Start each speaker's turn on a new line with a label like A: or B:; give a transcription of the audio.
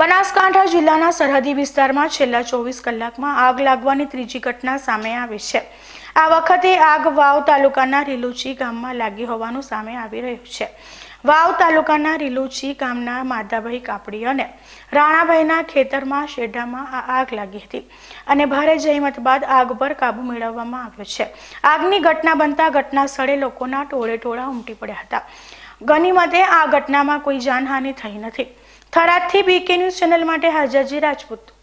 A: બનાસકાંઠા જિલ્લાના સરહદી વિસ્તારમાં છેલ્લા ચોવીસ કલાકમાં આગ લાગવાની ત્રીજી ઘટના સામે આવી છે આ વખતે આગ વાવ તાલુકાના રીલુચી ગામમાં લાગી હોવાનું સામે આવી રહ્યું છે વાવ તાલુકાના રીલુચી ગામના માધાભાઈ કાપડી અને રાણાભાઈના ખેતરમાં શેઢામાં આ આગ લાગી હતી અને ભારે જહેમત બાદ આગ પર કાબુ મેળવવામાં આવ્યો છે આગની ઘટના બનતા ઘટના સ્થળે લોકોના ટોળે ટોળા ઉમટી પડ્યા હતા ગનીમતે આ ઘટનામાં કોઈ જાનહાની થઈ નથી થરાદથી બીકે ન્યૂઝ ચેનલ માટે હાજરજી રાજપૂત